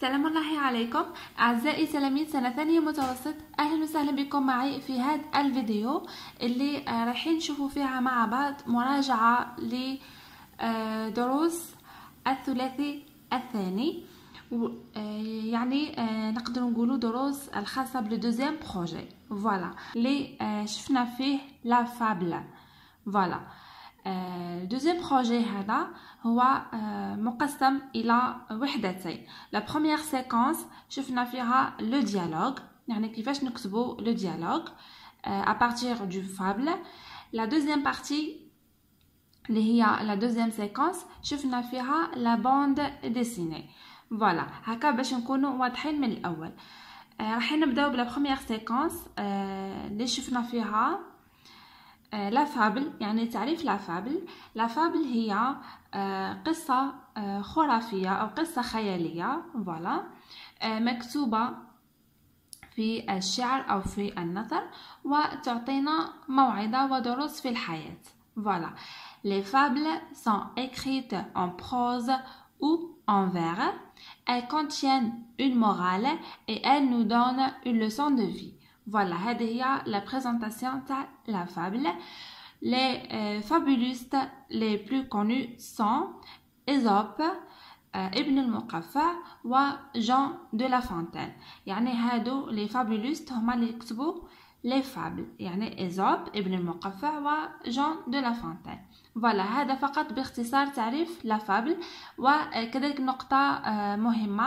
سلام الله عليكم أعزائي تلاميذ سنة ثانية متوسط أهلا وسهلا بكم معي في هذا الفيديو اللي آه، رايحين نشوفوا فيها مع بعض مراجعة لدروس آه، الثلاثي الثاني آه، يعني نقدر نقولوا دروس الخاصة بالدوزيام بروجي فوالا اللي شفنا فيه لا فابلا فوالا الدوزيام آه، بروجي هذا هو آه، مقسم الى وحدتين لا بروميير سيكونس شفنا فيها لو ديالوغ يعني كيفاش نكتبوا لو ديالوغ ا بارتير دو فابل لا دوزيام بارتي اللي هي لا دوزيام سيكونس شفنا فيها لا باند ديسيني فوالا هكا باش نكونوا واضحين من الاول آه، راح نبداو بلا بروميير سيكونس اللي شفنا فيها آه، لافابل يعني تعريف لافابل لافابل هي آه، قصة آه، خرافية أو قصة خيالية فوالا مكتوبة في الشعر أو في النثر وتعطينا موعظة ودروس في الحياة فوالا لي فابل سون إكريت أون بروز أو أون فيغ Elles contiennent une morale et elles nous donnent une leçon de vie. voilà Hadia la présentation de la fable les euh, fabulistes les plus connus sont Aesop euh, Ibn Mokaffa ou Jean de la Fontaine il y les fabulistes qui ont les fables il y a Aesop Ibn Mokaffa ou Jean de la Fontaine voilà c'est juste un bref la fable et euh, une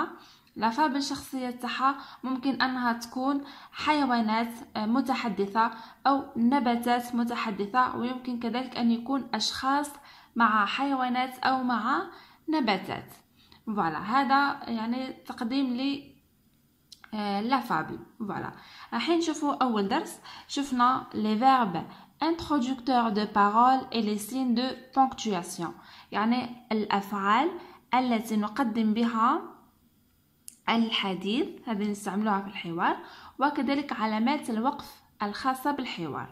العفابة الشخصية تاعها ممكن أنها تكون حيوانات آه، متحدثة أو نباتات متحدثة ويمكن كذلك أن يكون أشخاص مع حيوانات أو مع نباتات فوالا هذا يعني تقديم لي آه، لا فابي فوالا الحين نشوفوا اول درس شفنا لي فيرب introducteur دو بارول اي لي سين دو بونكتواسيون يعني الافعال التي نقدم بها الحديث هذه نستعملوها في الحوار وكذلك علامات الوقف الخاصة بالحوار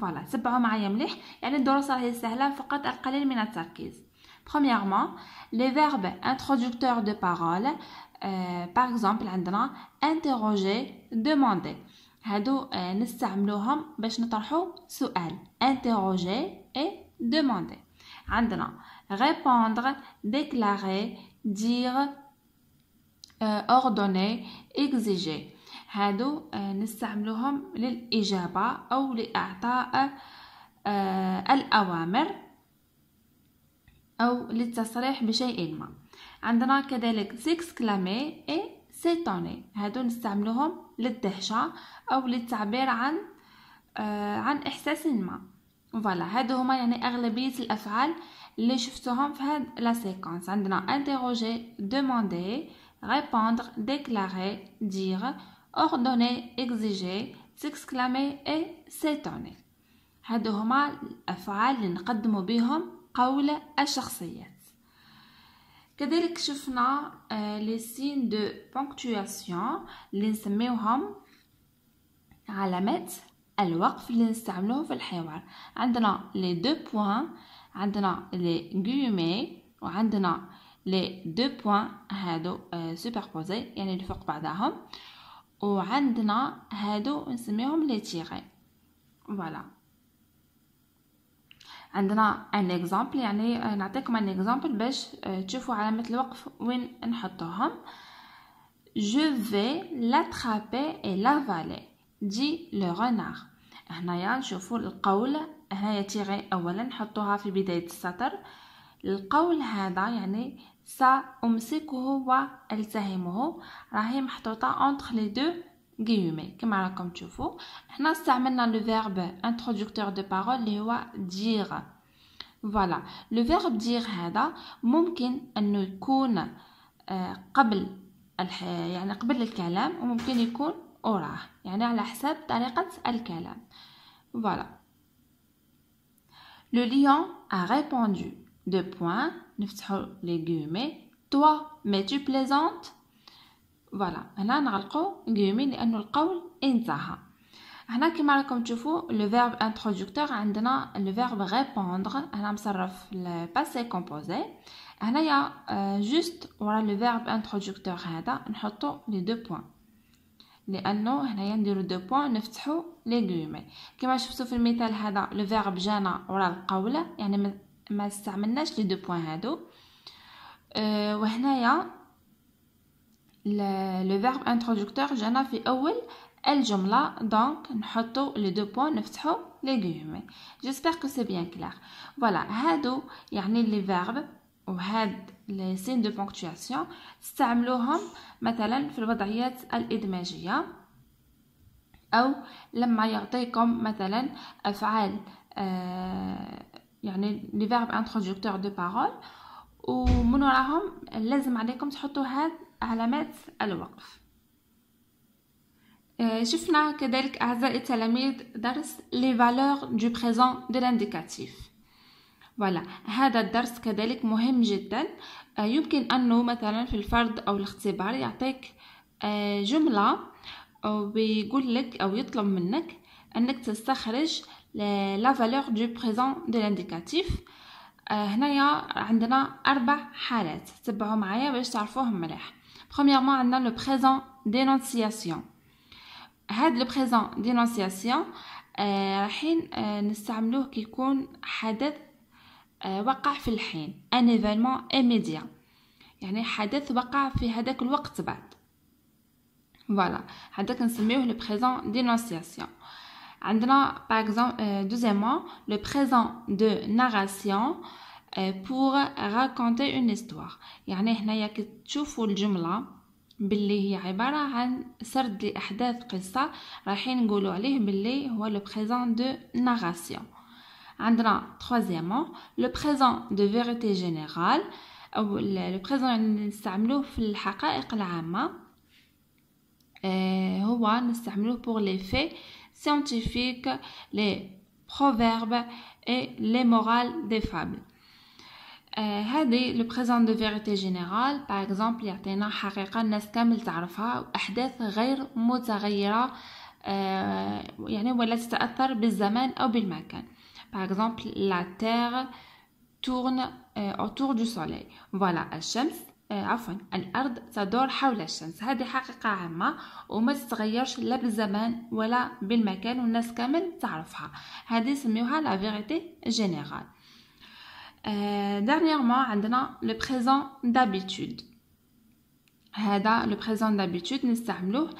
فوالا تبعوا معايا مليح يعني الدروس راهي سهلة فقط القليل من التركيز Premièrement, les verbes introducteurs de parole, euh, par exemple, عندنا interroger, demander. هادو euh, نستعملوهم باش نطرحو سؤال interroger et demander. عندنا répondre, déclarer, dire, أردوني آه، إكزيجي هادو آه، نستعملوهم للإجابة أو لإعطاء آه، الأوامر أو للتصريح بشيء ما عندنا كذلك سيكسكلامي اي سيتوني هادو نستعملوهم للدهشة أو للتعبير عن عن إحساس ما فوالا هادو هما يعني أغلبية الأفعال اللي شفتوهم في هاد لا سيكونس عندنا انتيغوجي دوموندي répondre, déclarer, dire, ordonner, exiger, s'exclamer et s'étonner les هما de اللي نقدموا بهم قول الشخصيات كذلك شفنا لي سين دو بونكتواسيون اللي علامات الوقف اللي في الحوار عندنا لي دو عندنا لي وعندنا لي دو بوين هادو سوبربوزي آه، يعني اللي فوق بعضهم وعندنا هادو نسميهم لي تيغي فوالا عندنا ان اكزامبل يعني آه، نعطيكم ان اكزامبل باش آه، تشوفوا علامه الوقف وين نحطوهم جو في l'attraper et فالي دي لو رنار هنايا نشوفوا القول هنايا تيغي اولا نحطوها في بدايه السطر القول هذا يعني سأمسكه وألتهمه راهي محطوطة entre لي دو غيومي كما راكم تشوفوا حنا استعملنا لو فيرب introducteur دو بارول اللي هو دير فوالا لو فيرب دير هذا ممكن انه يكون آه، قبل الح... يعني قبل الكلام وممكن يكون وراه يعني على حسب طريقة الكلام فوالا لو ليون ا ريبوندو deux points, les guillemets, toi, mais tu plaisantes فوالا هنا نغلقوا le لانه القول انتهى هنا كما راكم تشوفوا لو فيرب انترودكتور عندنا لو فيرب ريبوندغ هنا مصرف الباسي كومبوزي هنايا جوست ورا لو فيرب verbe هذا نحطوا لي دو بوين لانه هنايا نديرو دو بوين نفتحوا لي غيومي كما شفتوا في المثال هذا لو فيرب جانا ورا يعني ما استعملناش لي دو بوين هادو أه، وهنايا لو فيرب انترودكتور جانا في اول الجمله دونك نحطو لي دو بوين نفتحو لي غيومي جيسبر كو سي بيان كلير فوالا هادو يعني لي فيرب وهاد لي سين دو بونكتواسيون تستعملوهم مثلا في الوضعيات الادماجيه او لما يعطيكم مثلا افعال آه يعني لي فيرب انترودكتور دو بارول ومن وراهم لازم عليكم تحطوا هاد علامات الوقف شفنا كذلك أعزائي التلاميذ درس لي فالور دو بريزون دو لانديكاتيف فوالا هذا الدرس كذلك مهم جدا يمكن أنه مثلا في الفرد أو الاختبار يعطيك آه، جملة ويقول لك أو يطلب منك أنك تستخرج لا فالور دو بريزون دو لانديكاتيف هنايا عندنا اربع حالات تبعوا معايا باش تعرفوهم مليح بروميرمون عندنا لو بريزون دينونسياسيون هاد لو بريزون دينونسياسيون رايحين نستعملوه كي يكون حدث آه، وقع في الحين ان ايفينمون ايميديا يعني حدث وقع في هذاك الوقت بعد فوالا هذاك نسميوه لو بريزون دينونسياسيون Andra, par euh, deuxièmement, le présent de narration euh, pour raconter une histoire. يعني هنا le présent de narration. عندنا troisièmement, le présent de vérité générale le présent euh, les faits scientifiques, les proverbes et les morales des fables. C'est euh, le présent de vérité générale. Par exemple, il y a des choses que les gens connaissent, des événements qui ne se changement pas, qui se sont en temps ou en euh, place. Par exemple, la Terre tourne euh, autour du Soleil. Voilà, le Soleil. إيه، عفوا الأرض تدور حول الشمس هذه حقيقة عامة وما تتغيرش لا بالزمان ولا بالمكان والناس كامل تعرفها هذه نسميوها لا فيغيتي جينيرال dernièrement عندنا لو بريزون دابيتود هذا لو بريزون دابيتود نستعملوه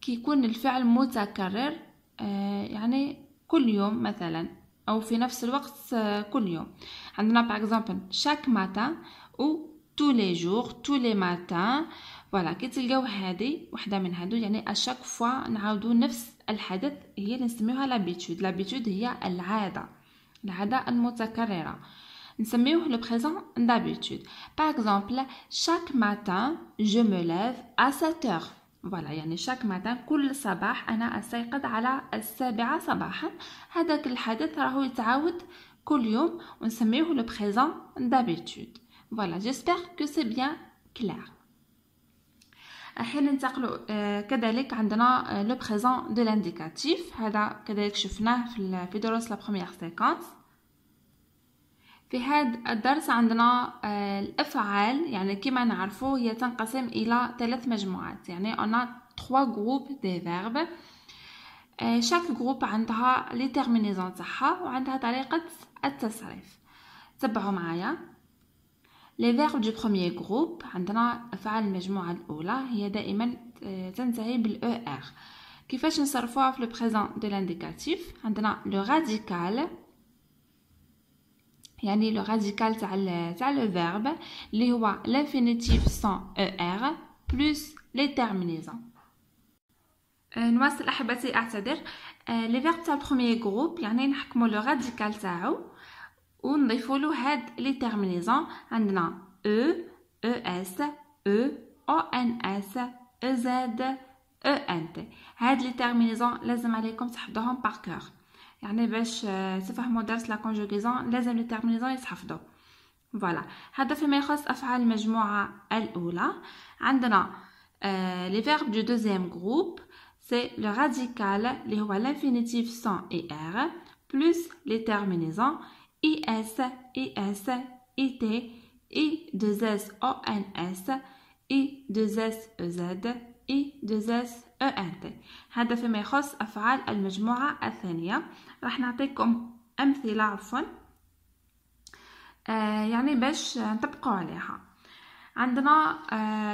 كيكون الفعل متكرر إيه، يعني كل يوم مثلا او في نفس الوقت إيه، كل يوم عندنا باغ اكزومبل شاك ماتان او tous les jours tous les matins voilà كي تلقاو هادي وحده من هادو يعني اشاك فوا نعاودو نفس الحدث هي اللي نسميوها لابيتود لابيتود هي العاده العاده المتكرره نسميوه لو بريزون دابيتود باغ اكزومبل شاك ماتان جو مو ليف ا 7 فوالا يعني شاك ماتان كل صباح انا استيقظ على السابعة صباحا هذاك الحدث راهو يتعاود كل يوم ونسميوه لو بريزون دابيتود Voilà, j'espère que c'est bien clair. حين on آه، كذلك عندنا لو بريزون دو لانديكاتيف هذا كذلك شفناه في في دروس لا سيكونس في هذا الدرس عندنا آه، الافعال يعني كما نعرفه هي تنقسم الى ثلاث مجموعات يعني انا 3 جروب دي فيرب شاك جروب عندها لي تيرمينيزون تاعها وعندها طريقه التصريف تبعوا معايا لي فيرب دو بروميير جروب عندنا افعال المجموعه الاولى هي دائما آه، تنتهي بالاو ار e كيفاش نصرفوها في لو بريزون دو لانديكاتيف عندنا لو راديكال يعني لو راديكال تاع تاع لو فيرب اللي هو لانفينيتيف سون او ار بلس لي تيرمينيزون نواصل احبتي اعتذر لي آه، فيرب تاع بروميير جروب يعني نحكموا لو راديكال تاعو Et on ajoute les terminaisons. On a E, E-S, E, O-N-S, E-Z, E-NT. Ces terminaisons, vous devez les apprendre par cœur. Pour comprendre la conjugaison, les terminaisons doivent être appréciées. Voilà. C'est ce qui s'agit de l'affaire du groupe 1. On a les verbes du deuxième groupe. C'est le radical, qui est l'infinitif sans R, plus les terminaisons IS, IS, IT, I2SONS, I2SEZ, I2SENT هذا فيما يخص أفعال المجموعة الثانية راح نعطيكم أمثلة عفوا آه يعني باش نطبقوا عليها عندنا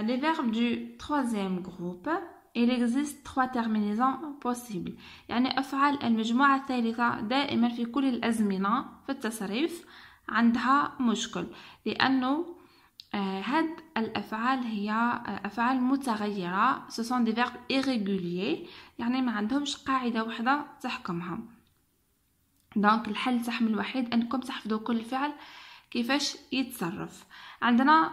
لي فيرب دو du troisième groupe il existe trois terminaisons possibles يعني أفعال المجموعة الثالثة دائما في كل الأزمنة في التصريف عندها مشكل لأنه آه، هاد الأفعال هي آه، أفعال متغيرة ce sont des verbes irréguliers يعني ما عندهمش قاعدة واحدة تحكمهم دونك الحل تحمل الوحيد أنكم تحفظوا كل فعل كيفاش يتصرف عندنا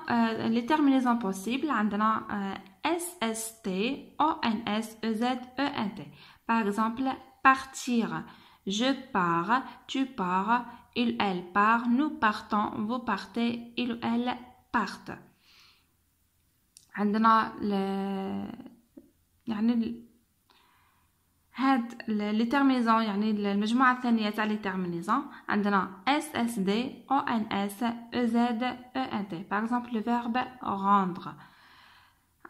لي تيرمينيزون بوسيبل عندنا آه، S-S-T-O-N-S-E-Z-E-N-T. Par exemple, partir. Je pars, tu pars, il, elle part, nous partons, vous partez, il, elle partent. عندنا ل... يعني ال... هاد لي تيرمينيزون يعني المجموعه الثانيه تاع لي تيرمينيزون عندنا اس اس دي او ان اس او زد او ان تي باغ اكزومبل لو فيرب روندر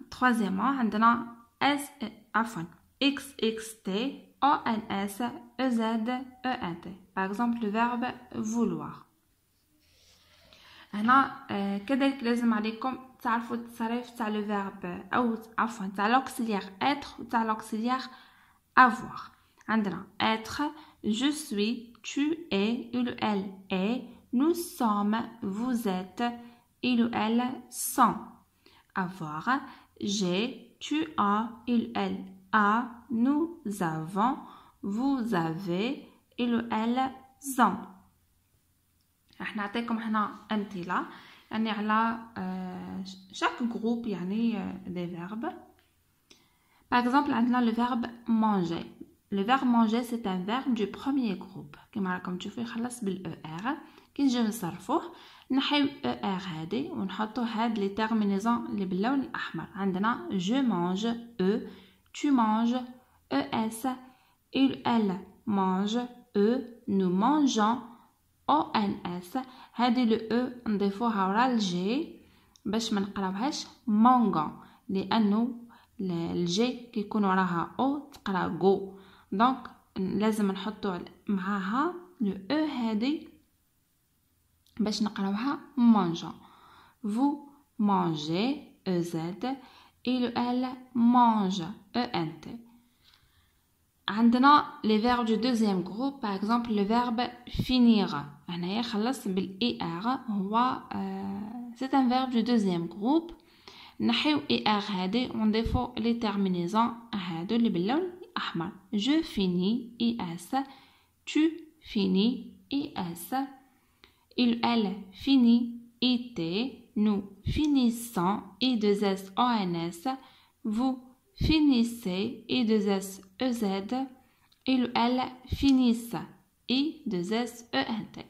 troisièmement a S e, عفوا XXT e, e, N, T. par exemple le verbe vouloir هنا كذلك لازم عليكم تعرفوا التصريف تاع لو فيرب او عفوا تاع لوكسيليير اتر تاع l'auxiliaire « avoir عندنا être je suis tu es il ou elle est nous sommes vous êtes il ou elle sont avoir j'ai, tu as, il elle a, ah, nous avons, vous avez, il est là, j'en ai. Je vais vous donner un exemple pour chaque groupe des verbes. Par exemple, nous avons le verbe « manger ». Le verbe « manger », c'est un verbe du premier groupe. Comme tu vois, il finit avec le « er », puis je le sors نحيو او ار هادي ونحطو هاد لي تيرمينيزون لي باللون الاحمر عندنا جو مانج او إس إل إل مانج أو نو مانجون أو إن إس هادي لو او نضيفوها ورا الجي باش ما نقراوهاش مانغون لانه الجي كيكون وراها او تقرا جو دونك لازم نحطو معاها لو او e هادي باش vous mangez ez et le l mange ent donnant les verbes du deuxième groupe par exemple le verbe finir On e c'est un verbe du deuxième groupe نحيو اي e ار هادي ونضيفو لي تيرمينيزون هادو tu finis is. Il, elle finit été, nous finissons i 2 s o n s, vous finissez i 2 s e z, il elle finissent i 2 s e n t.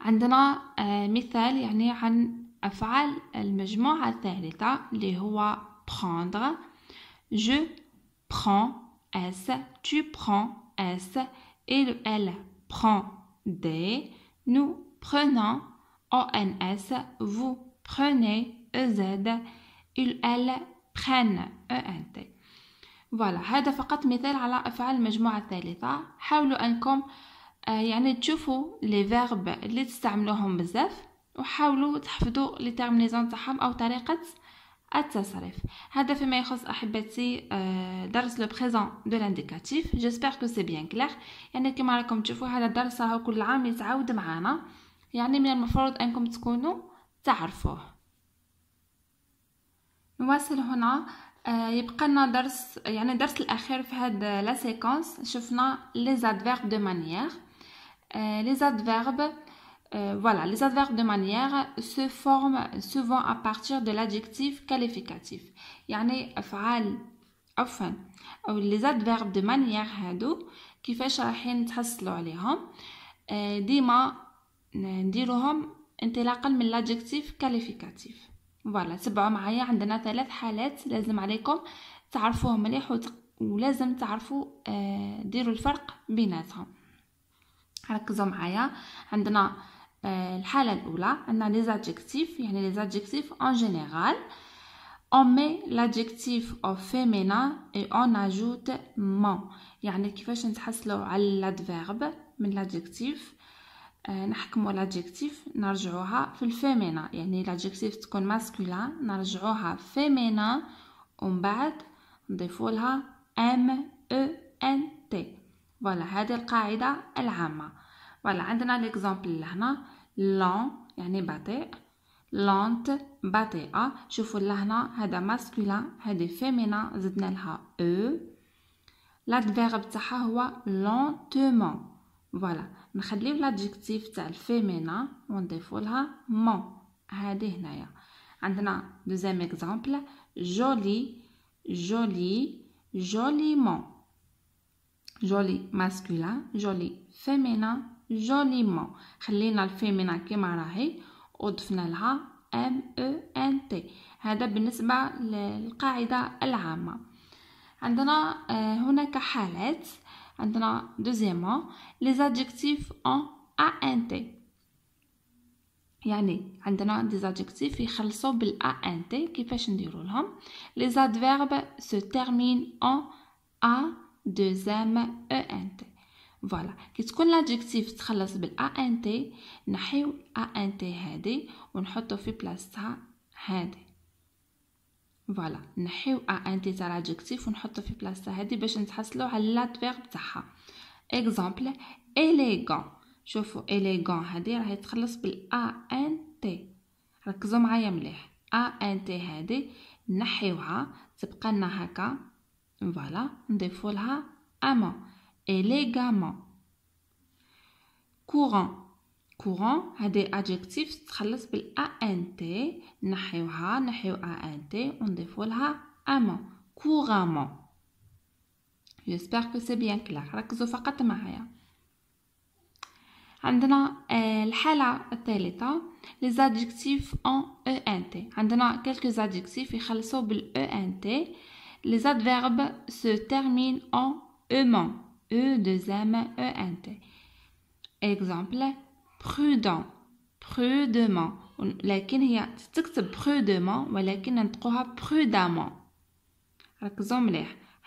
عندنا مثال يعني عن أفعال المجموعة الثالثة اللي هو prendre je prends s tu prends s il elle prend des, nous prenons ONS, vous prenez EZ, ils, elles prennent e ENT. فوالا هذا فقط مثال على افعال المجموعه الثالثه حاولوا انكم آه، يعني تشوفوا لي فيرب اللي تستعملوهم بزاف وحاولوا تحفظوا لي تيرمينيزون تاعهم او طريقه التصريف هذا فيما يخص احبتي آه، درس لو بريزون دو لانديكاتيف جيسبر كو سي بيان كلير يعني كما راكم تشوفوا هذا الدرس راهو كل عام يتعاود معانا يعني من المفروض انكم تكونوا تعرفوه نواصل هنا آه، يبقى لنا درس يعني الدرس الاخير في هذا لا سيكونس شفنا لي زادفيرب دو مانيير لي زادفيرب Euh, voilà, les adverbes de manière se forment souvent à partir de l'adjectif qualificatif. Yani, أفعال عفوا أو les adverbes de manière هادو كيفاش رايحين تحصلوا عليهم ديما نديروهم انطلاقا من l'adjectif qualificatif. فوالا تبعوا معايا عندنا ثلاث حالات لازم عليكم تعرفوهم مليح ولازم تعرفوا آه، ديروا الفرق بيناتهم ركزوا معايا عندنا آه، الحالة الأولى عندنا les adjectifs يعني les adjectifs en général on met l'adjectif au féminin et on ajoute mon يعني كيفاش نتحصلوا على الادفيرب من l'adjectif آه، نحكموا l'adjectif نرجعوها في الفيمينا يعني l'adjectif تكون ماسكولا نرجعوها فيمينا ومن بعد نضيفوا لها ام او ان تي فوالا هذه القاعده العامه فوالا عندنا ليكزامبل لهنا Lent, il y a une batterie. Lente, il a vous c'est masculin, c'est féminin. Nous e. ha. e ». l'adverbe, c'est lentement. Voilà. On avons l'adjectif, c'est féminin. On avons eu Ment ». c'est mon. un deuxième exemple joli, joli, joliment. Joli, masculin, joli, féminin. جوليمون خلينا الفيمينا كيما راهي وضفنا لها ام او ان تي هذا بالنسبه للقاعده العامه عندنا آه، هناك حالات عندنا دوزيما لي زادجكتيف اون ا ان تي يعني عندنا دي زادجكتيف يخلصوا ا ان تي كيفاش نديروا لهم لي زادفيرب سو تيرمين ان ا دوزيام او ان تي فوالا كي تكون لادجكتيف تخلص بالا ان تي نحيو ا ان تي هادي ونحطو في بلاصتها هادي فوالا نحيو ا ان تي تاع لادجكتيف ونحطو في بلاصتها هادي باش نتحصلو على لادفيرب تاعها اكزامبل اليغون شوفو اليغون هادي راهي تخلص بالا ان تي ركزوا معايا مليح ا ان تي هادي نحيوها تبقى لنا هكا فوالا نضيفوا لها élégamment courant courant هذا adjectif تخلص un ant نحيوها نحيو ant ونضيفو un اما couramment J'espère que c'est bien clair. ركزوا فقط معايا. عندنا الحالة الثالثة les adjectifs en ENT عندنا quelques adjectifs يخلصوا بال ENT les adverbes se terminent en ement e deux m e n t exemple prudent prudemment lequel il y a tu as prudemment mais lequel n'entrouve prudemment par exemple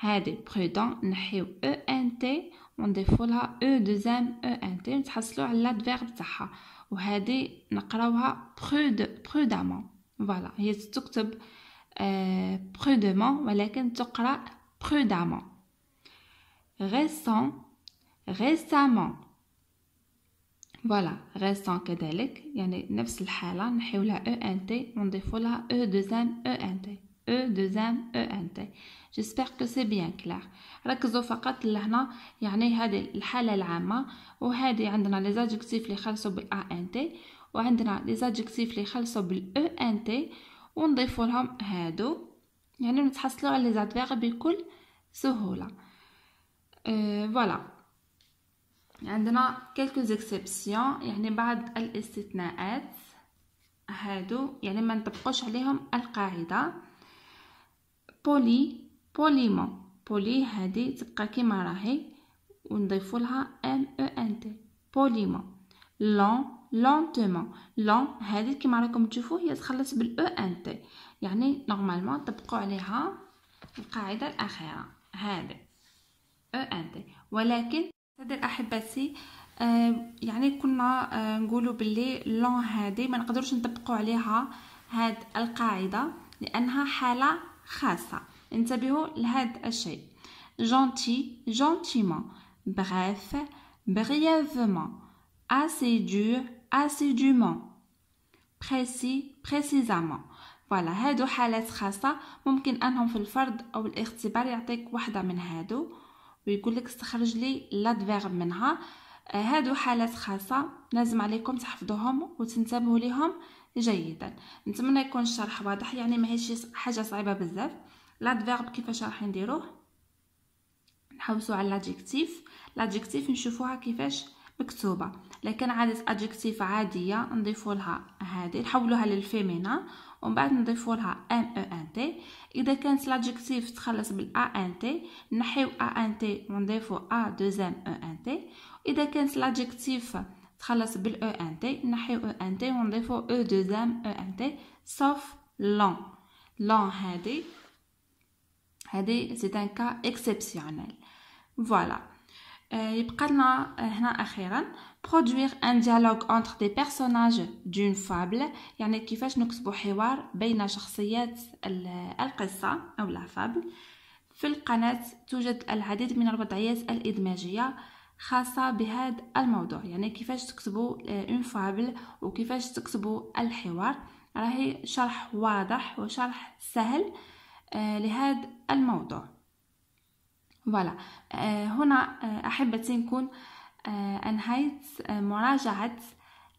hedy prudent n'a pas e n t on défoula e deux m e n t on a chassé l'adverbe ça a hedy n'a pas prudemment voilà il a écrit prudemment mais lequel n'entrouve prudemment récent récemment فوالا récent كذلك يعني نفس الحالة نحيولها لها ENT ونضيفولها لها E دوزام ENT E دوزام ENT جيسبيغ كو سي بيان كلار ركزوا فقط لهنا يعني هذه الحالة العامة وهذه عندنا لي زادجكتيف اللي خلصوا بال ANT وعندنا لي زادجكتيف اللي خلصوا بال ENT ونضيفولهم هادو يعني نتحصلوا على لي زادفيرب بكل سهولة Euh, voilà. عندنا quelques exceptions يعني بعض الاستثناءات هادو يعني ما نطبقوش عليهم القاعدة بولي بوليمون بولي هادي تبقى كيما راهي ونضيفو لها ام او e ان تي بوليمون لون لونتومون لون هادي كيما راكم تشوفو هي تخلص بالاو ان e تي يعني نورمالمون طبقوا عليها القاعدة الأخيرة هذه أنت ولكن صدر أحبتي آه، يعني كنا آه، نقولوا باللي لون هادي ما نقدرش نطبقوا عليها هاد القاعدة لأنها حالة خاصة انتبهوا لهاد الشيء جونتي جونتيمون بريف أسي دو أسي assidûment بخيسي précisément فوالا هادو حالات خاصة ممكن أنهم في الفرد أو الاختبار يعطيك واحدة من هادو ويقول لك استخرج لي لادفيرب منها آه، هادو حالات خاصة لازم عليكم تحفظوهم وتنتبهوا ليهم جيدا نتمنى يكون الشرح واضح يعني ماهيش حاجة صعيبة بزاف لادفيرب كيفاش راح نديروه نحوسو على الادجكتيف الادجكتيف نشوفوها كيفاش مكتوبة لكن عادة ادجكتيف عادية نضيفولها لها هذه نحولوها للفيمينا ومن بعد نضيفوا لها ان او ان تي اذا كانت لادجكتيف تخلص بال ا ان تي نحيو ا ان تي ونضيفوا ا دوزام او ان تي اذا كانت لادجكتيف تخلص بال او ان تي نحيو او ان تي ونضيفوا او دوزام او ان تي سوف لون لون هادي هادي سي ان كا اكسيبسيونيل فوالا يبقى لنا هنا اخيرا produire un dialogue entre des personnages d'une fable يعني كيفاش نكتبوا حوار بين شخصيات القصة أو لا فابل في القناة توجد العديد من الوضعيات الإدماجية خاصة بهذا الموضوع يعني كيفاش تكتبوا آه، اون فابل وكيفاش تكتبوا الحوار راهي شرح واضح وشرح سهل آه، لهذا الموضوع فوالا آه، هنا احبتي نكون أنهيت آه، مراجعة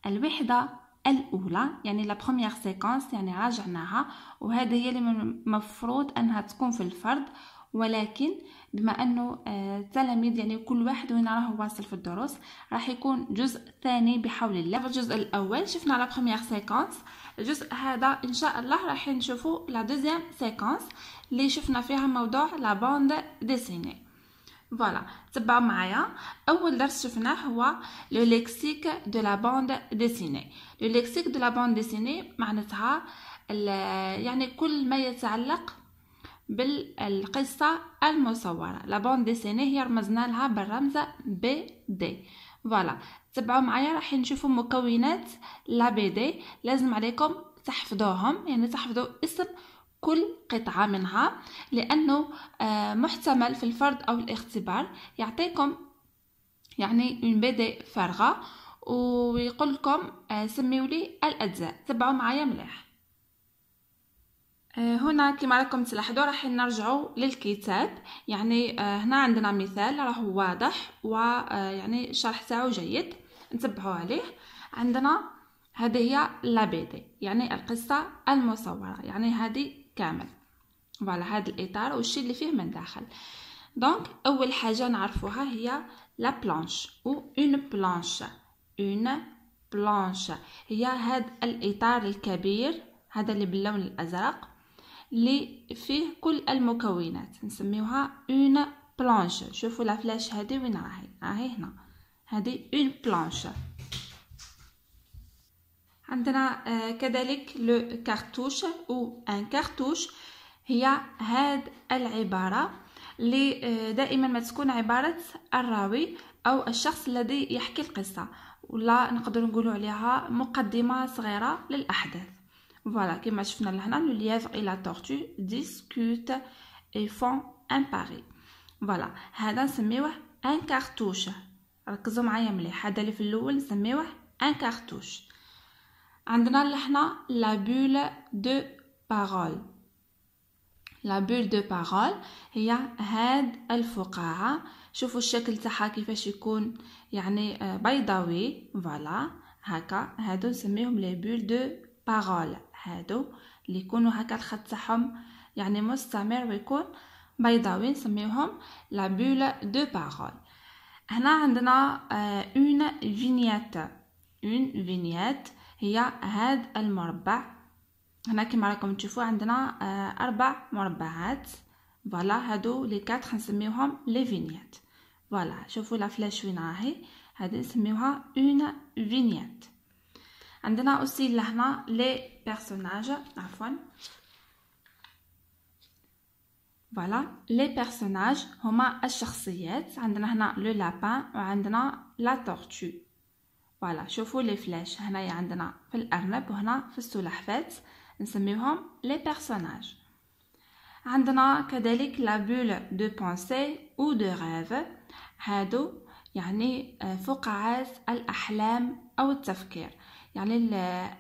الوحدة الأولى يعني لا بروميير سيكونس يعني راجعناها وهذا هي اللي المفروض أنها تكون في الفرد ولكن بما انه آه، التلاميذ يعني كل واحد وين راه واصل في الدروس راح يكون جزء ثاني بحول الله في الجزء الاول شفنا لا بروميير سيكونس الجزء هذا ان شاء الله راح نشوفوا لا دوزيام سيكونس اللي شفنا فيها موضوع لا باند ديسيني فوالا تبعوا معايا اول درس شفناه هو لو ليكسيك دو لا باند ديسيني لو ليكسيك دو لا باند ديسيني معناتها يعني كل ما يتعلق بالقصة المصورة لا باند ديسيني هي رمزنا لها بالرمز بي دي فوالا تبعوا معايا راح نشوفوا مكونات لا بي دي لازم عليكم تحفظوهم يعني تحفظوا اسم كل قطعة منها لأنه آه، محتمل في الفرض أو الاختبار يعطيكم يعني من بداية فارغة ويقول لكم آه، سميوا لي الأجزاء تبعوا معايا مليح آه، هنا كما راكم تلاحظوا راح نرجعوا للكتاب يعني هنا عندنا مثال راه واضح ويعني الشرح تاعو جيد نتبعوا عليه عندنا هذه هي لابيدي يعني القصة المصورة يعني هذه كامل فوالا هذا الاطار والشيء اللي فيه من داخل دونك اول حاجه نعرفوها هي لا بلانش و اون بلانش اون بلانش هي هذا الاطار الكبير هذا اللي باللون الازرق اللي فيه كل المكونات نسميوها اون بلانش شوفوا لا فلاش هذه وين راهي راهي هنا هذه اون بلانش عندنا آه، كذلك لو كارتوش او ان كارتوش هي هاد العبارة اللي آه، دائما ما تكون عبارة الراوي أو الشخص الذي يحكي القصة ولا نقدر نقولوا عليها مقدمة صغيرة للأحداث فوالا كما شفنا لهنا لو ليف اي لا تورتو ديسكوت اي فون ان باري فوالا هذا نسميوه ان كارتوش ركزوا معايا مليح هذا اللي في الاول نسميوه ان كارتوش عندنا لحنا لا بول دو بارول لا بول دو بارول هي هاد الفقاعه شوفوا الشكل تاعها كيفاش يكون يعني آه، بيضاوي فوالا هكا هادو نسميهم لي بول دو بارول هادو اللي يكونوا هكا الخط تاعهم يعني مستمر ويكون بيضاوي نسميوهم لا بول دو بارول هنا عندنا اون فينيات اون فينيات هي هاد المربع هنا كما راكم تشوفوا عندنا آه، اربع مربعات فوالا هادو لي كات نسميوهم لي فينيات فوالا شوفوا لا فلاش وين راهي هذه نسميوها اون فينيات عندنا اوسي لهنا لي بيرسوناج عفوا فوالا لي بيرسوناج هما الشخصيات عندنا هنا لو لابان وعندنا لا تورتو فوالا شوفوا لي فلاش هنايا عندنا في الارنب وهنا في السلحفات نسميوهم لي بيرسوناج عندنا كذلك لا بول دو بونسي او دو ريف هادو يعني آه، فقاعات الاحلام او التفكير يعني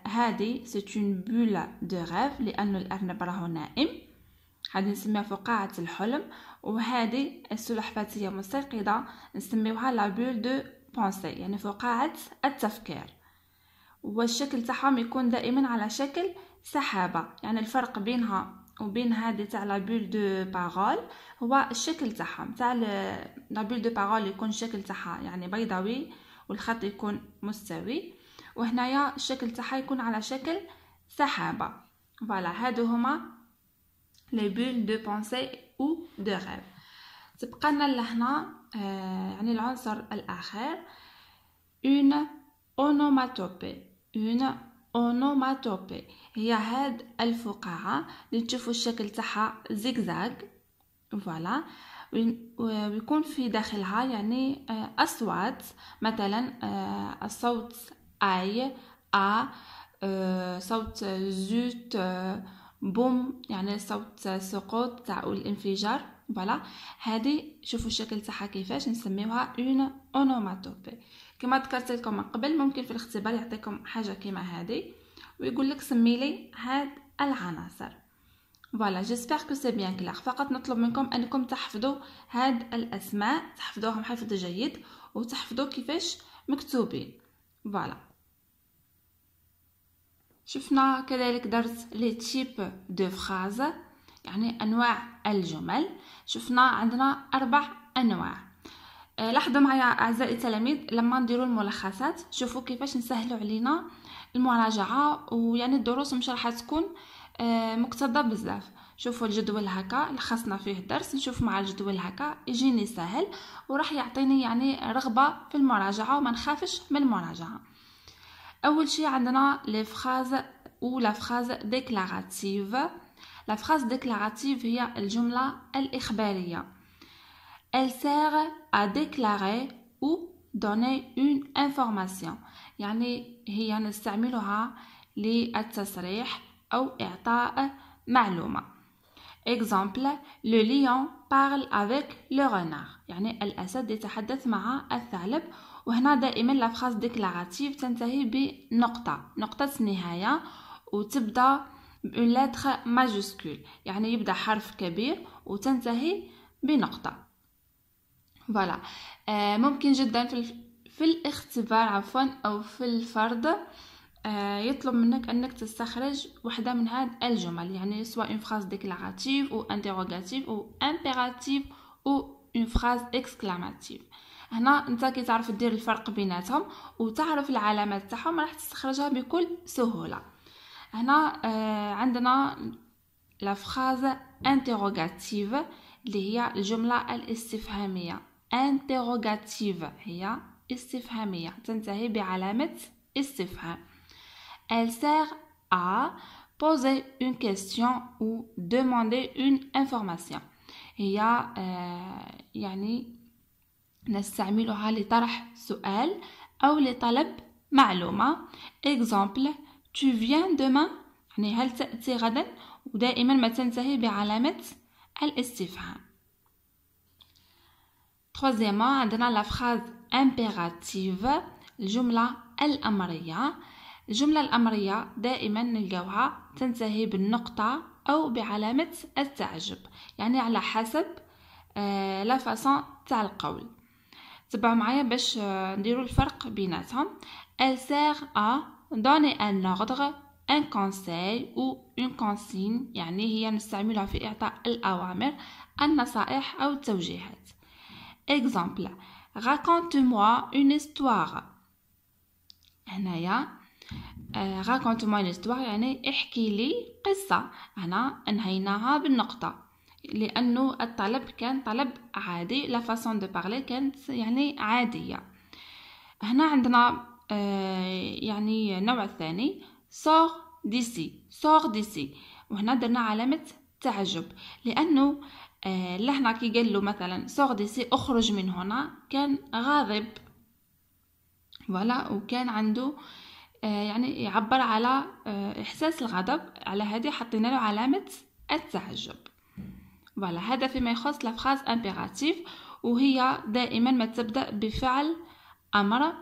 هذه سي اون بول دو ريف لان الارنب راهو نائم هذه نسميها فقاعة الحلم وهذه السلحفات هي مستيقظة نسميوها لا بول دو بونسي يعني فقاعة التفكير والشكل تاعهم يكون دائما على شكل سحابة يعني الفرق بينها وبين هذه تاع لا بول دو بارول هو الشكل تاعهم تاع لا بول دو بارول يكون الشكل تاعها يعني بيضاوي والخط يكون مستوي وهنايا الشكل تاعها يكون على شكل سحابة فوالا هادو هما لي بول دو بونسي او دو غيف تبقى لنا لهنا يعني العنصر الآخر une اونوماتوبي une اونوماتوبي هي هاد الفقاعة اللي تشوفوا الشكل تاعها زيكزاك فوالا ويكون في داخلها يعني آه، أصوات مثلا آه، الصوت أي أ صوت زوت بوم يعني صوت سقوط تاع الانفجار فوالا هذه شوفوا الشكل تاعها كيفاش نسميوها اون اونوماتوبي كما ذكرت لكم قبل ممكن في الاختبار يعطيكم حاجه كيما هذه ويقول لك سمي لي هاد العناصر فوالا جيسبر كو سي بيان كلير فقط نطلب منكم انكم تحفظوا هاد الاسماء تحفظوهم حفظ جيد وتحفظوا كيفاش مكتوبين فوالا شفنا كذلك درس لي تيب دو فراز يعني أنواع الجمل شفنا عندنا أربع أنواع آه، لاحظوا معايا أعزائي التلاميذ لما نديروا الملخصات شوفوا كيفاش نسهلوا علينا المراجعة ويعني الدروس مش راح تكون آه، مقتضى بزاف شوفوا الجدول هكا لخصنا فيه الدرس نشوف مع الجدول هكا يجيني سهل وراح يعطيني يعني رغبة في المراجعة وما نخافش من المراجعة أول شي عندنا لي فراز la فراز déclarative لا فراس ديكلاراتيف هي الجملة الإخبارية elle sert à déclarer ou donner une information يعني هي نستعملها للتصريح أو إعطاء معلومة exemple le lion parle avec le renard يعني الأسد يتحدث مع الثعلب وهنا دائما لا فراس ديكلاراتيف تنتهي بنقطة نقطة نهاية وتبدأ بلاتر ماجوسكول يعني يبدا حرف كبير وتنتهي بنقطه فوالا euh, ممكن جدا في, في الاختبار عفوا او في الفرض آه، يطلب منك انك تستخرج واحده من هاد الجمل يعني سواء اون فراز ديكلاراتيف او انتيروغاتيف او امبيراتيف او اون فراز اكسكلاماتيف هنا انت كي تعرف دير الفرق بيناتهم وتعرف العلامات تاعهم راح تستخرجها بكل سهوله هنا آه، عندنا لا فراز انتيروغاتيف اللي هي الجمله الاستفهاميه انتيروغاتيف هي استفهاميه تنتهي بعلامه استفهام elle sert à poser une question ou demander une information هي آه، يعني نستعملها لطرح سؤال او لطلب معلومه exemple tu viens demain يعني هل تأتي غدا ودائما ما تنتهي بعلامة الاستفهام ثالثا عندنا la phrase الجملة الأمرية الجملة الأمرية دائما نلقاوها تنتهي بالنقطة أو بعلامة التعجب يعني على حسب آه لا فاسون تاع القول تبعوا معايا باش آه، نديروا الفرق بيناتهم elle sert à donner un ordre un conseil ou une consigne يعني هي نستعملها في إعطاء الأوامر النصائح أو التوجيهات exemple raconte-moi une histoire هنايا آه، raconte-moi une histoire يعني احكي لي قصة هنا انهيناها بالنقطة لأنه الطلب كان طلب عادي لا فاسون دو بارلي كانت يعني عادية هنا عندنا آه، يعني النوع الثاني سي ديسي دي ديسي وهنا درنا علامة تعجب لأنه آه، لهنا كي قال له مثلا دي ديسي اخرج من هنا كان غاضب فوالا وكان عنده آه، يعني يعبر على احساس الغضب على هذه حطينا له علامه التعجب فوالا هذا فيما يخص لافراز امبيراتيف وهي دائما ما تبدا بفعل امر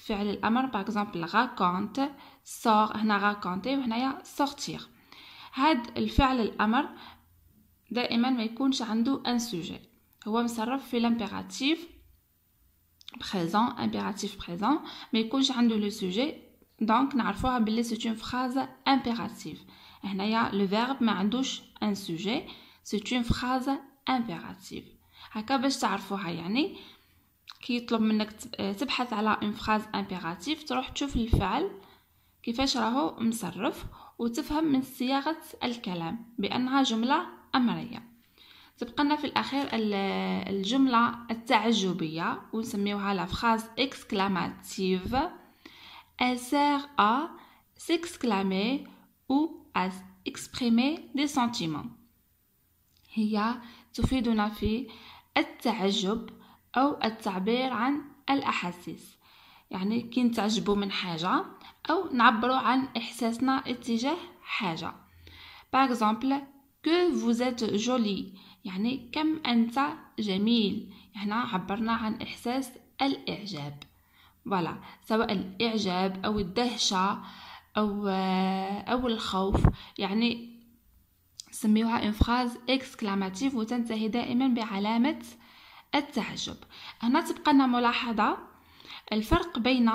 فعل الامر باغ اكزومبل راكونت سور هنا راكونتي وهنايا سورتير هاد الفعل الامر دائما ما يكونش عنده ان سوجي هو مصرف في لامبيراتيف بريزون امبيراتيف بريزون ما يكونش عنده لو سوجي دونك نعرفوها بلي سي اون فراز امبيراتيف هنايا لو فيرب ما عندوش ان سوجي سي اون فراز امبيراتيف هكا باش تعرفوها يعني كيطلب منك آه، تبحث على اون فراز امبيراتيف تروح تشوف الفعل كيفاش راهو مصرف وتفهم من صياغه الكلام بانها جمله امريه تبقى لنا في الاخير الجمله التعجبيه ونسميوها لا فراز اكسكلاماتيف sert ا سيكسكلامي او اس اكسبريمي دي سنتيمون هي تفيدنا في التعجب أو التعبير عن الأحاسيس يعني كي نتعجبوا من حاجة أو نعبرو عن إحساسنا اتجاه حاجة par exemple que vous êtes joli يعني كم أنت جميل هنا يعني عبرنا عن إحساس الإعجاب ولا سواء الإعجاب أو الدهشة أو أو الخوف يعني سميوها إن فراز إكسكلاماتيف وتنتهي دائما بعلامة التعجب هنا تبقى لنا ملاحظه الفرق بين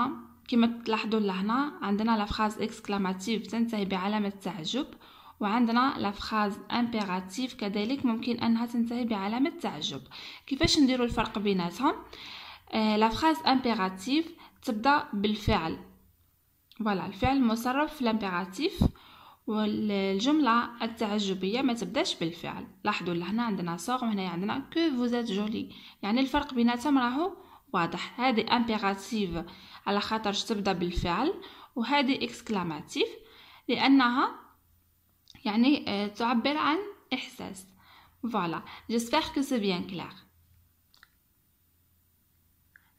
كما تلاحظوا لهنا عندنا لافراز اكسكلاماتيف تنتهي بعلامه تعجب وعندنا لافراز امبيراتيف كذلك ممكن انها تنتهي بعلامه تعجب كيفاش نديروا الفرق بيناتهم آه، لا لافراز امبيراتيف تبدا بالفعل فوالا الفعل مصرف في الامبيراتيف والجملة التعجبية ما تبداش بالفعل لاحظوا لهنا عندنا صوغ وهنا عندنا كو فوزات جولي يعني الفرق بيناتهم راهو واضح هذه امبيراتيف على خاطر تبدا بالفعل وهذه اكسكلاماتيف لانها يعني آه، تعبر عن احساس فوالا جيسبر كو سي بيان كلير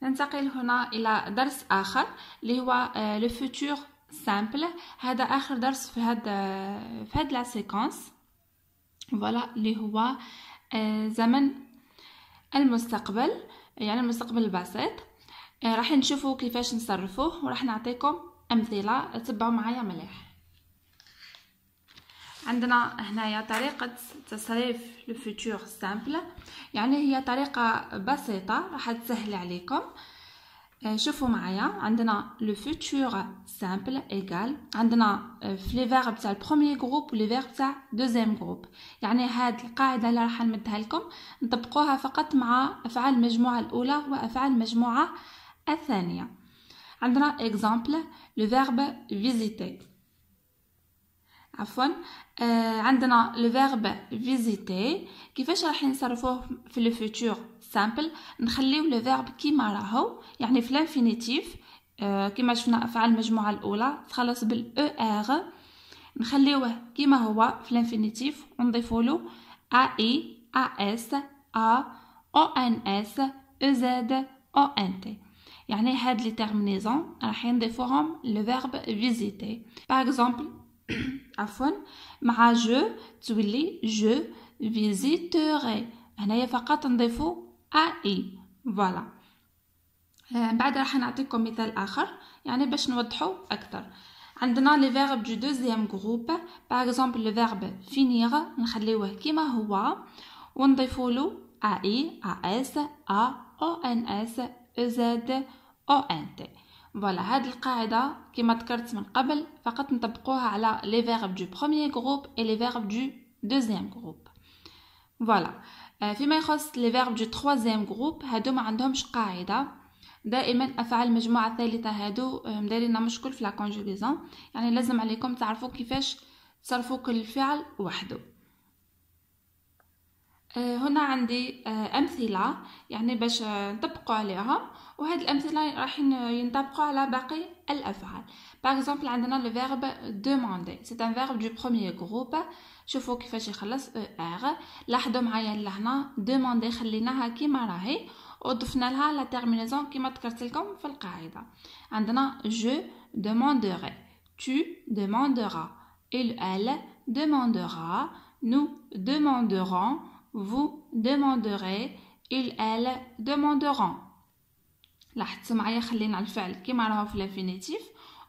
ننتقل هنا الى درس اخر اللي هو لو آه، فوتور سامبل هذا اخر درس في هذا في هاد لا سيكونس فوالا اللي هو آه، زمن المستقبل يعني المستقبل البسيط آه، راح نشوفوا كيفاش نصرفوه وراح نعطيكم امثله تبعوا معايا مليح عندنا هنايا طريقة تصريف لو فيتور سامبل يعني هي طريقة بسيطة راح تسهل عليكم آه شوفوا معايا عندنا لو فيتور سامبل ايغال عندنا في لي فيرب تاع البرومي جروب ولي فيرب تاع دوزيام جروب يعني هاد القاعده اللي راح نمدها لكم نطبقوها فقط مع افعال المجموعه الاولى وافعال المجموعه الثانيه عندنا اكزامبل لو فيرب فيزيتي عفوا عندنا لو فيرب فيزيتي كيفاش راح نصرفوه في لو سامبل نخليو لو فيرب كيما راهو يعني في الانفينيتيف آه، كيما شفنا افعال المجموعه الاولى تخلص او ار e نخليوه كيما هو في الانفينيتيف ونضيفو له ا اي ا اس ا او ان اس او زد او ان تي يعني هاد لي تيرمينيزون راح نضيفوهم لو فيرب فيزيتي باغ اكزومبل عفوا مع جو تولي جو فيزيتوري هنايا فقط نضيفو اي فوالا آه، بعد راح نعطيكم مثال اخر يعني باش نوضحو اكثر عندنا لي فيرب دو دوزيام غروب باغ اكزومبل لو فيرب فينيغ نخليوه كيما هو ونضيفوا له اي اس ا او ان اس او زد او ان تي فوالا هاد القاعدة كيما ذكرت من قبل فقط نطبقوها على لي فيرب دو بروميير غروب اي لي فيرب دو دوزيام غروب فوالا آه، فيما يخص لي فيرب دو تروازيام جروب هادو ما عندهمش قاعده دائما افعال المجموعه الثالثه هادو مدارينا مشكل في لا كونجوغيزون يعني لازم عليكم تعرفوا كيفاش تصرفوا كل فعل وحده آه، هنا عندي آه، امثله يعني باش نطبقوا عليها وهاد الامثله راح ينطبقوا على باقي الافعال Par exemple, on a le verbe demander. C'est un verbe du premier groupe. Je vois qu'il fasse le « er. لاحظوا معايا اللي demander demander خليناها كيما راهي وضفنا la terminaison qui m'a ذكرت لكم في القاعده عندنا je demanderai tu demanderas il elle demandera nous demanderons vous demanderez il elle demanderont لاحظتوا معايا خلينا الفعل كيما راهو في l'infinitif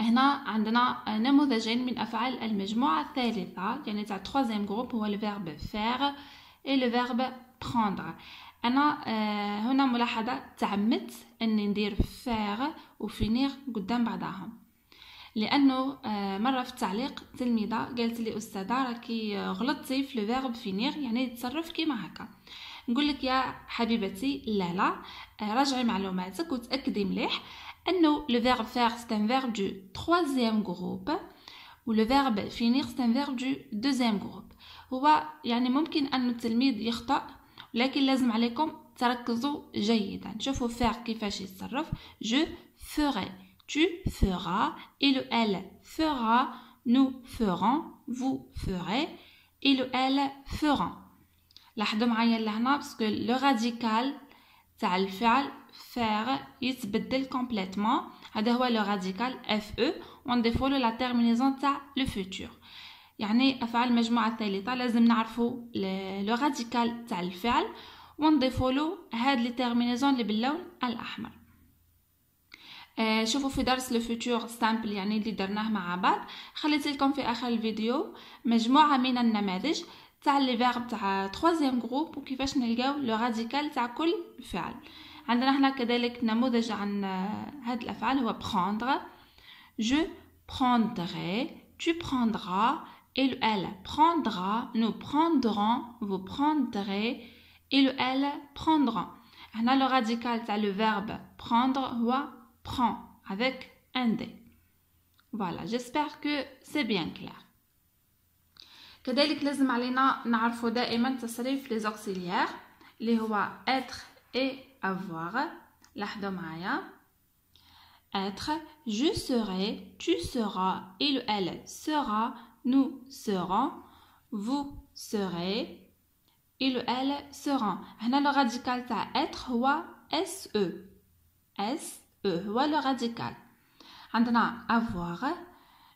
هنا عندنا نموذجين من أفعال المجموعة الثالثة يعني تاع troisième جروب هو الفيرب فير اي لو فيرب بروندر أنا آه، هنا ملاحظة تعمدت أني ندير فير وفينير قدام بعضهم لانه آه، مره في التعليق تلميذه قالت لي استاذه راكي غلطتي في لو فيرب فينير يعني يتصرف كيما هكا نقول لك يا حبيبتي لا لا آه، راجعي معلوماتك وتاكدي مليح le verbe faire c'est un verbe du troisième groupe ou le verbe finir c'est un verbe du deuxième groupe هو يعني ممكن أن التلميذ يخطأ لكن لازم عليكم تركزوا جيدا شوفوا faire كيفاش يتصرف je ferai tu feras et le elle fera nous ferons vous ferez et le elle feront لاحظوا معايا que باسكو لو راديكال تاع الفعل faire يتبدل كومبليتمون هذا هو لو راديكال اف او ونضيفوا له لا تيرمينيزون تاع لو فوتور يعني افعال المجموعه الثالثه لازم نعرفوا لو راديكال تاع الفعل ونضيفوا له هاد لي تيرمينيزون اللي باللون الاحمر شوفوا في درس لو فوتور سامبل يعني اللي درناه مع بعض خليت لكم في اخر الفيديو مجموعه من النماذج تاع لي فيرب تاع 3 جروب وكيفاش نلقاو لو راديكال تاع كل فعل عندنا هنا كذلك نموذج عن هاد الأفعال هو prendre je prendrai tu prendras et le elle prendra nous prendrons vous prendrez et le elle prendront هنا le radical تاع le verbe prendre هو prend avec un d voilà j'espère que c'est bien clair كذلك لازم علينا نعرفوا دائما تصريف les auxiliaires اللي هو être et avoir, لحظة معايا, être, je serai, tu seras Il elle sera, nous serons, vous serez et le elle seront. un le radical تاع être e s e هو le radical. عندنا avoir,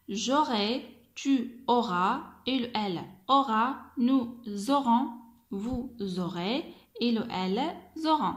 j'aurai, tu auras Il elle aura, nous aurons, vous aurez et le elle auront.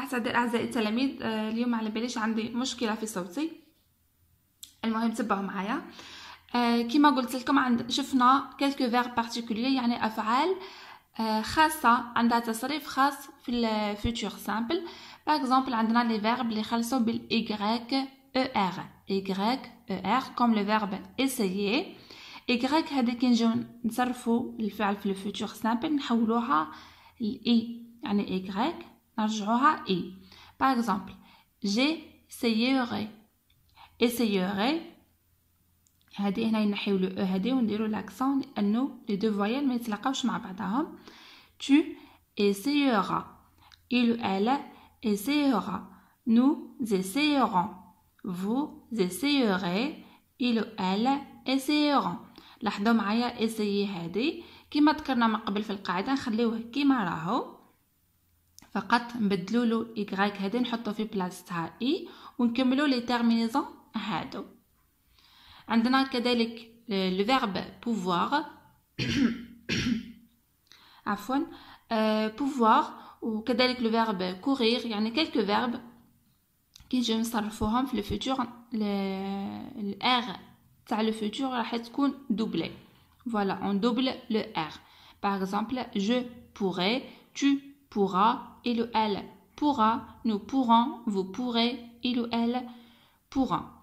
أحسد أعزائي التلاميذ آه، اليوم على باليش عندي مشكلة في صوتي المهم تبعوا معايا آه، كما قلت لكم عند شفنا كالكو فيغ بارتيكولير يعني أفعال آه، خاصة عندها تصريف خاص في الفيتور سامبل باغ اكزومبل عندنا لي فيرب لي خلصو بالايغريك او ار ايغريك او ار كوم لو فيرب اسيي ايغريك هادي كي نجيو نصرفو الفعل في الفيتور سامبل نحولوها لاي e، يعني ايغريك نرجعوها اي باغ اكزومبل جي سييغي اسييغي هادي هنا نحيو لو او هادي ونديرو لاكسون لانه لي دو فويال ما يتلاقاوش مع بعضهم tu essayeras et le elle essayera nous essayerons vous essayerez il le elle essayeront لاحظوا معايا اسيي هذه كما ذكرنا من قبل في القاعده نخليوه كما راهو فقط نبدلو لو إكغاك هذا نحطو في بلاصتها إي e، ونكملو لي تيرمينيزون هادو عندنا كذلك لو فيرب بوفوار عفوا بوفوار آه، وكذلك لو فيرب كورير يعني كلكو فيرب كي نجيو نصرفوهم في الفوتور الار تاع لو فوتور راح تكون دوبلي فوالا اون دوبل لو ار باغ اكزومبل جو بوري tu pourras il ou elle pourra, nous pourrons, vous pourrez, il ou elle pourra.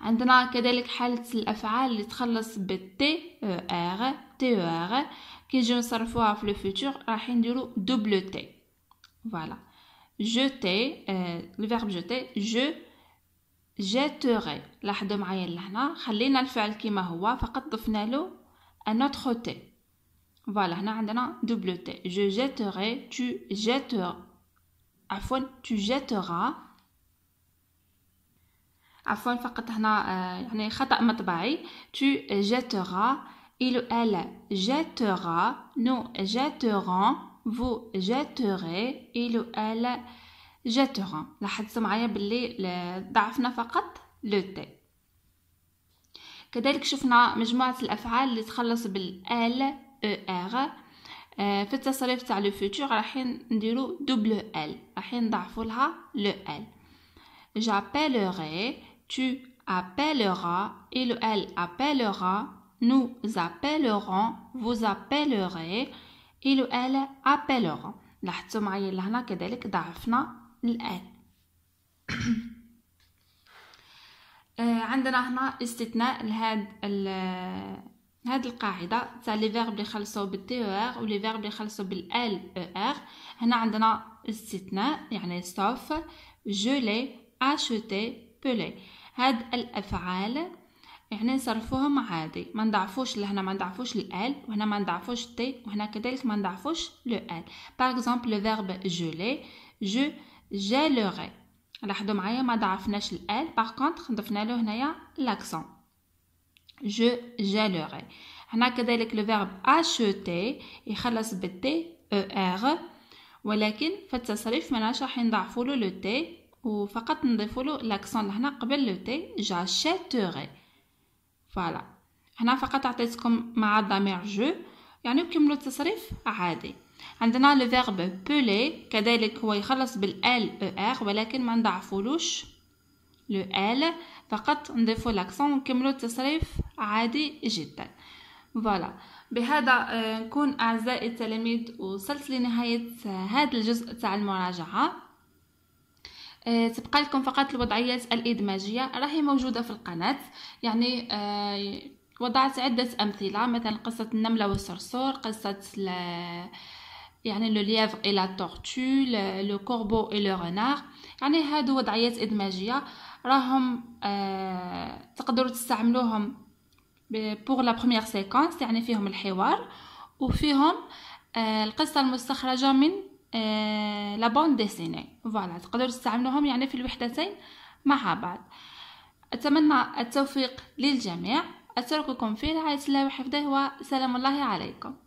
عندنا كذلك حالة الأفعال اللي تخلص بالتي ار تي ار كي جيو نصرفوها في لو راح نديرو دوبل تي فوالا جوتي de de جو de لاحظوا معايا لهنا خلينا الفعل كيما هو فقط ضفنا له ان اوتر فوالا هنا عندنا دوبل تي جو جيتري تو جيتر عفوا تو جيترا عفوا فقط هنا آه، يعني خطا مطبعي تو جيترا إلو ال elle نو nous jetterons vous إلو ال ou elle jettera لاحظت معايا باللي ضعفنا فقط لو تي كذلك شفنا مجموعه الافعال اللي تخلص بال ار في التصريف تاع لو فوتور رايحين نديرو دوبل ال رايحين نضعفوا لها لو ال j'appellerai tu appelleras et le elle appellera nous appellerons vous appellerez et le elle appellera لاحظتوا معايا لهنا كذلك ضعفنا الال عندنا هنا استثناء لهاد هاد القاعدة تاع لي فيرب لي خلصو بالتي او ار ولي فيرب لي خلصو بالال او ار هنا عندنا استثناء يعني سوف جولي اشوتي بولي هاد الافعال يعني نصرفوهم عادي ما نضعفوش لهنا ما نضعفوش الال وهنا ما نضعفوش تي وهنا كذلك ما نضعفوش لو ال باغ اكزومبل لو فيرب جولي جو جالوغي لاحظوا معايا ما ضعفناش الال باغ كونطخ ضفنا له هنايا لاكسون Je gèlerai. هنا كذلك لو فيرب acheter يخلص بالتي او ار ولكن في التصريف مناش راح نضعفوا له لو تي وفقط نضيفوا له لاكسون لهنا قبل لو تي جاشيتوري فوالا هنا فقط عطيتكم مع الضمير جو يعني بكملوا التصريف عادي عندنا لو فيرب بولي كذلك هو يخلص بالال او ار ولكن ما نضعفولوش لو ال فقط نضيفو لاكسون ونكملو التصريف عادي جدا فوالا بهذا آه، نكون اعزائي التلاميذ وصلت لنهايه آه، هذا الجزء تاع المراجعه آه، تبقى لكم فقط الوضعيات الادماجيه راهي موجوده في القناه يعني وضعت عده امثله مثلا قصه النمله والصرصور قصه ل... يعني لو ليفر اي لا تورتو لو كوربو اي لو رنار يعني هادو وضعيات ادماجيه راهم آه تقدروا تستعملوهم بوغ لا بروميير سيكونس يعني فيهم الحوار وفيهم آه القصه المستخرجه من لا بون ديسيني فوالا تقدروا تستعملوهم يعني في الوحدتين مع بعض اتمنى التوفيق للجميع اترككم في رعايه الله وحفظه وسلام الله عليكم